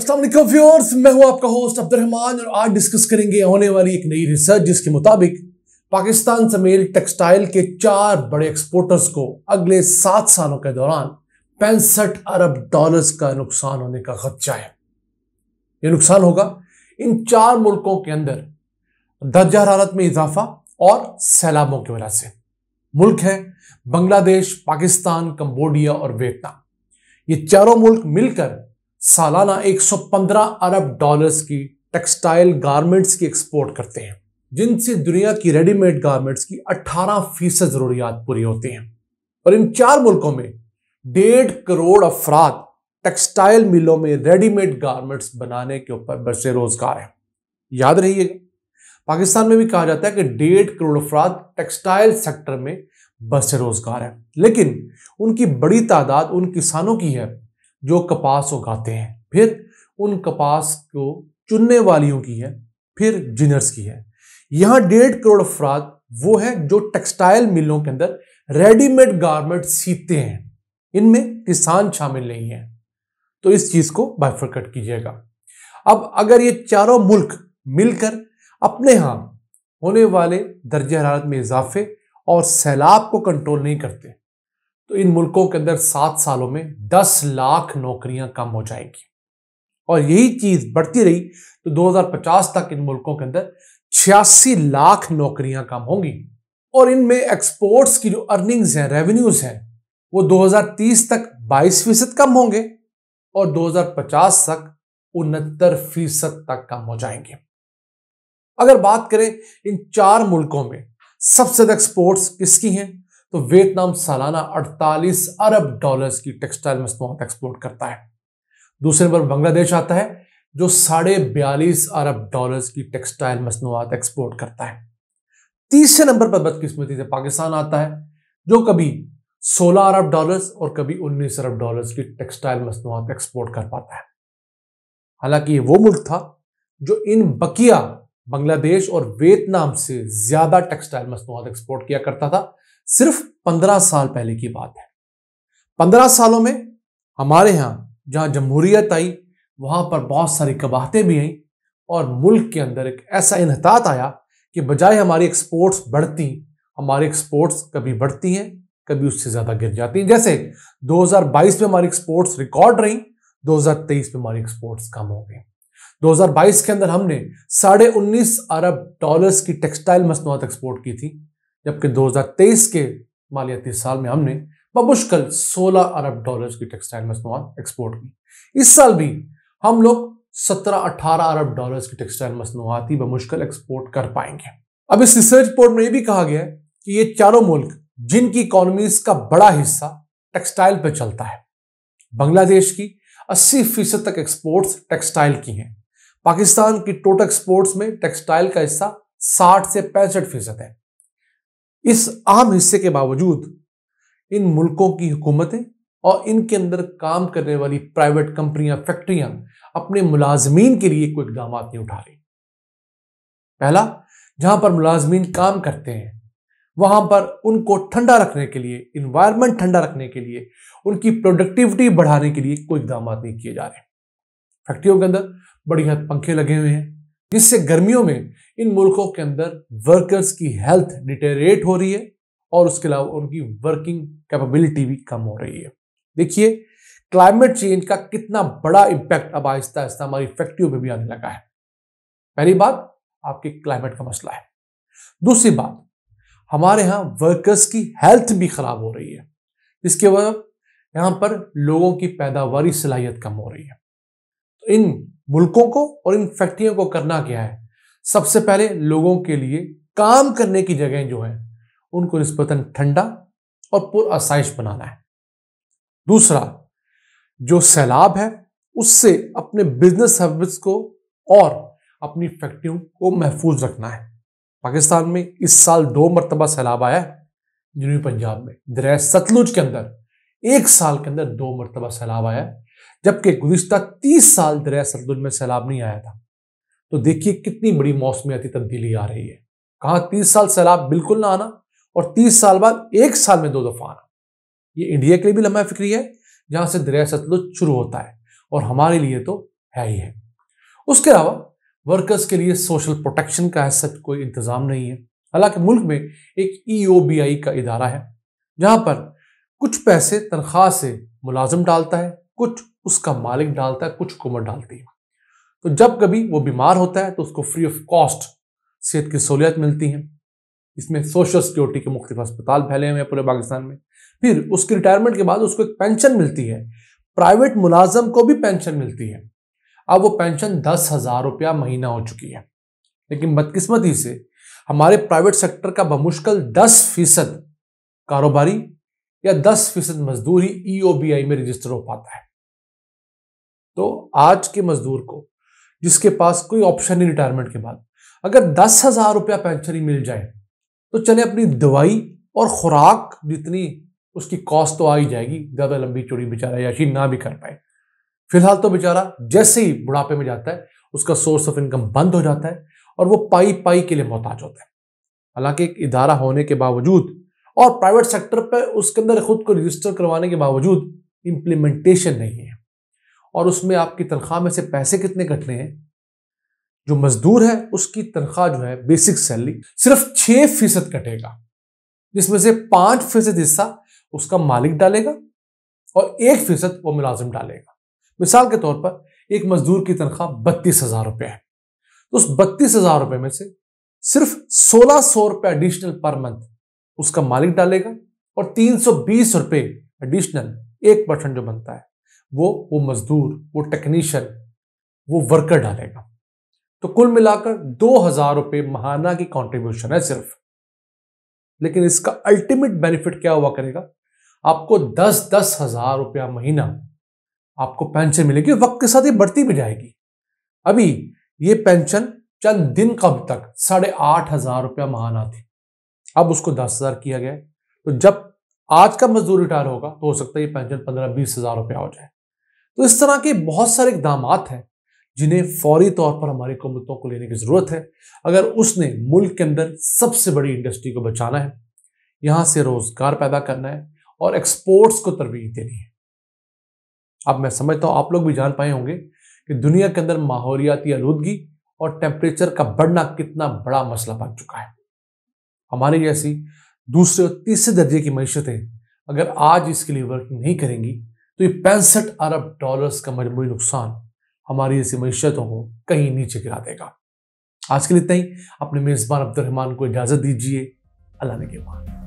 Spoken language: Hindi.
असलम व्यूअर्स मैं हूं आपका होस्ट अब्दुलरहमान और आज डिस्कस करेंगे होने वाली एक नई रिसर्च जिसके मुताबिक पाकिस्तान समेत टेक्सटाइल के चार बड़े एक्सपोर्टर्स को अगले सात सालों के दौरान पैंसठ अरब डॉलर्स का नुकसान होने का खदशा है ये नुकसान होगा इन चार मुल्कों के अंदर दर्जा हरारत में इजाफा और सैलाबों की वजह से मुल्क हैं बांग्लादेश पाकिस्तान कंबोडिया और वियतनाम ये चारों मुल्क मिलकर सालाना 115 अरब डॉलर्स की टेक्सटाइल गारमेंट्स की एक्सपोर्ट करते हैं जिनसे दुनिया की रेडीमेड गारमेंट्स की 18 फीसद ज़रूरियात पूरी होती हैं और इन चार मुल्कों में डेढ़ करोड़ अफराद टेक्सटाइल मिलों में रेडीमेड गारमेंट्स बनाने के ऊपर बरसे रोजगार है याद रहिएगा पाकिस्तान में भी कहा जाता है कि डेढ़ करोड़ अफराद टेक्सटाइल सेक्टर में बरसे रोजगार है लेकिन उनकी बड़ी तादाद उन किसानों की है जो कपास उगाते हैं फिर उन कपास को चुनने वालियों की है फिर जिनर्स की है यहाँ डेढ़ करोड़ अफराद वो है जो टेक्सटाइल मिलों के अंदर रेडीमेड गारमेंट सीते हैं इनमें किसान शामिल नहीं है तो इस चीज को बाइफरकट कीजिएगा अब अगर ये चारों मुल्क मिलकर अपने यहाँ होने वाले दर्ज हरारत में इजाफे और सैलाब को कंट्रोल नहीं करते तो इन मुल्कों के अंदर सात सालों में दस लाख नौकरियां कम हो जाएंगी और यही चीज बढ़ती रही तो 2050 तक इन मुल्कों के अंदर छियासी लाख नौकरियां कम होंगी और इनमें एक्सपोर्ट्स की जो अर्निंग्स हैं रेवेन्यूज हैं वो 2030 तक 22 फीसद कम होंगे और 2050 तक उनहत्तर फीसद तक कम हो जाएंगे अगर बात करें इन चार मुल्कों में सबसे ज्यादा एक्सपोर्ट्स किसकी हैं तो वियतनाम सालाना 48 अरब डॉलर्स की टेक्सटाइल मसनूआत एक्सपोर्ट करता है दूसरे नंबर बांग्लादेश आता है जो साढ़े बयालीस अरब डॉलर्स की टेक्सटाइल मसनूआत एक्सपोर्ट करता है तीसरे नंबर पर बदकिस्मती से पाकिस्तान आता है जो कभी 16 अरब डॉलर्स और कभी 19 अरब डॉलर्स की टेक्सटाइल मसनूआत एक्सपोर्ट कर पाता है हालांकि ये वो मुल्क था जो इन बकिया बांग्लादेश और वियतनाम से ज्यादा टेक्सटाइल मसनूआत एक्सपोर्ट किया करता था सिर्फ पंद्रह साल पहले की बात है पंद्रह सालों में हमारे यहाँ जहाँ जमहूरियत आई वहाँ पर बहुत सारी कबाहतें भी आई और मुल्क के अंदर एक ऐसा इनहतात आया कि बजाय हमारी एक्सपोर्ट्स बढ़ती हमारी एक्सपोर्ट्स कभी बढ़ती हैं कभी उससे ज़्यादा गिर जाती हैं जैसे 2022 में हमारी एक्सपोर्ट्स रिकॉर्ड रही 2023 में हमारी एक्सपोर्ट्स कम हो गई 2022 के अंदर हमने साढ़े उन्नीस अरब डॉलर्स की टेक्सटाइल मसनूआत एक्सपोर्ट की थी जबकि 2023 के मालियाती साल में हमने बमुश्किल 16 अरब डॉलर्स की टेक्सटाइल मसनूआत एक्सपोर्ट की इस साल भी हम लोग 17-18 अरब डॉलर्स की टेक्सटाइल मसनूआत ही बमुश्किल एक्सपोर्ट कर पाएंगे अब इस रिसर्च रिपोर्ट में यह भी कहा गया है कि ये चारों मुल्क जिनकी इकोनॉमीज का बड़ा हिस्सा टेक्सटाइल पर चलता है बांग्लादेश की 80 फीसद तक एक्सपोर्ट्स टेक्सटाइल की हैं पाकिस्तान की टोटल एक्सपोर्ट्स में टेक्सटाइल का हिस्सा 60 से पैंसठ फीसद है इस आम हिस्से के बावजूद इन मुल्कों की हुकूमतें और इनके अंदर काम करने वाली प्राइवेट कंपनियां फैक्ट्रियां अपने मुलाजमीन के लिए कोई इकदाम नहीं उठा रही पहला जहां पर मुलाजमीन काम करते हैं वहां पर उनको ठंडा रखने के लिए इन्वायरमेंट ठंडा रखने के लिए उनकी प्रोडक्टिविटी बढ़ाने के लिए कोई इकदाम नहीं किए जा रहे फैक्ट्रियों के अंदर बड़ी हद पंखे लगे हुए हैं जिससे गर्मियों में इन मुल्कों के अंदर वर्कर्स की हेल्थ डिटेरेट हो रही है और उसके अलावा उनकी वर्किंग कैपेबिलिटी भी कम हो रही है देखिए क्लाइमेट चेंज का कितना बड़ा इम्पैक्ट अब आहिस्ता आहिस्ता हमारी फैक्ट्रियों में भी आने लगा है पहली बात आपके क्लाइमेट का मसला है दूसरी बात हमारे यहाँ वर्कर्स की हेल्थ भी खराब हो रही है जिसके वजह यहाँ पर लोगों की पैदावारी सलाहियत कम हो रही है इन मुल्कों को और इन फैक्ट्रियों को करना क्या है सबसे पहले लोगों के लिए काम करने की जगह जो है उनको निस्बतन ठंडा और पुरासाइश बनाना है दूसरा जो सैलाब है उससे अपने बिजनेस सर्विस को और अपनी फैक्ट्रियों को महफूज रखना है पाकिस्तान में इस साल दो मरतबा सैलाब आया है जनूबी पंजाब में दरिया सतलुज के अंदर एक साल के अंदर दो मरतबा सैलाब आया जबकि गुजशत तीस साल दरिया सरदुल में सैलाब नहीं आया था तो देखिए कितनी बड़ी मौसमियाती तब्दीली आ रही है कहा तीस साल सैलाब बिल्कुल ना आना और तीस साल बाद एक साल में दो दफा आना ये इंडिया के लिए भी लम्बा फिक्री है जहां से दरिया सतलुज शुरू होता है और हमारे लिए तो है ही है उसके अलावा वर्कर्स के लिए सोशल प्रोटेक्शन का ऐसा कोई इंतजाम नहीं है हालांकि मुल्क में एक ई e का इदारा है जहां पर कुछ पैसे तनख्वाह से मुलाजम डालता है कुछ उसका मालिक डालता है कुछ हुकूमत डालती है तो जब कभी वो बीमार होता है तो उसको फ्री ऑफ कॉस्ट सेहत की सहूलियत मिलती है इसमें सोशल सिक्योरिटी के मुख्तु अस्पताल फैले हुए हैं पूरे पाकिस्तान में फिर उसकी रिटायरमेंट के बाद उसको एक पेंशन मिलती है प्राइवेट मुलाजम को भी पेंशन मिलती है अब वो पेंशन दस हज़ार रुपया महीना हो चुकी है लेकिन बदकिस्मती से हमारे प्राइवेट सेक्टर का बमुश्किल दस फीसद कारोबारी या 10 फीसद मजदूर ही ईओबीआई e में रजिस्टर हो पाता है तो आज के मजदूर को जिसके पास कोई ऑप्शन नहीं रिटायरमेंट के बाद अगर दस हजार रुपया पेंशन ही मिल जाए तो चले अपनी दवाई और खुराक जितनी उसकी कॉस्ट तो आ ही जाएगी ज़्यादा लंबी चोरी बेचारा याशी ना भी कर पाए फिलहाल तो बेचारा जैसे ही बुढ़ापे में जाता है उसका सोर्स ऑफ इनकम बंद हो जाता है और वो पाई पाई के लिए मोहताज होता है हालांकि एक इदारा होने के बावजूद और प्राइवेट सेक्टर पर उसके अंदर खुद को रजिस्टर करवाने के बावजूद इम्प्लीमेंटेशन नहीं है और उसमें आपकी तनख्वाह में से पैसे कितने कटने हैं जो मजदूर है उसकी तनख्वाह जो है बेसिक सैलरी सिर्फ छह फीसद कटेगा जिसमें से पांच फीसद हिस्सा उसका मालिक डालेगा और एक फीसद वो मुलाजिम डालेगा मिसाल के तौर पर एक मजदूर की तनख्वाह बत्तीस हजार रुपये है तो उस बत्तीस हजार रुपये में से सिर्फ सोलह सौ रुपये एडिशनल पर मंथ उसका मालिक डालेगा और तीन सौ बीस रुपये एडिशनल एक परसेंट जो बनता है वो वो मजदूर वो टेक्नीशियन वो वर्कर डालेगा तो कुल मिलाकर दो हजार रुपये महाना की कॉन्ट्रीब्यूशन है सिर्फ लेकिन इसका अल्टीमेट बेनिफिट क्या हुआ करेगा आपको दस दस हजार रुपया महीना आपको पेंशन मिलेगी वक्त के साथ ये बढ़ती भी जाएगी अभी ये पेंशन चंद दिन कब तक साढ़े आठ हजार रुपया महाना थी अब उसको दस हजार किया गया है तो जब आज का मजदूर रिटायर होगा तो हो सकता है ये पेंशन पंद्रह बीस हजार रुपया हो जाए तो इस तरह के बहुत सारे इकदाम हैं जिन्हें फौरी तौर पर हमारी हुकूमतों को लेने की ज़रूरत है अगर उसने मुल्क के अंदर सबसे बड़ी इंडस्ट्री को बचाना है यहाँ से रोज़गार पैदा करना है और एक्सपोर्ट्स को तरवीज देनी है अब मैं समझता हूँ आप लोग भी जान पाए होंगे कि दुनिया के अंदर माहौलियाती आलूदगी और टेम्परेचर का बढ़ना कितना बड़ा मसला बन चुका है हमारे जैसी दूसरे और तीसरे दर्जे की मीशतें अगर आज इसके लिए वर्क नहीं करेंगी तो ये पैंसठ अरब डॉलर्स का मजमू नुकसान हमारी जैसी मीशतों को कहीं नीचे गिरा देगा आज के लिए इतना ही अपने मेज़बान अब्दुलरहमान को इजाज़त दीजिए अल्लाह ने के मान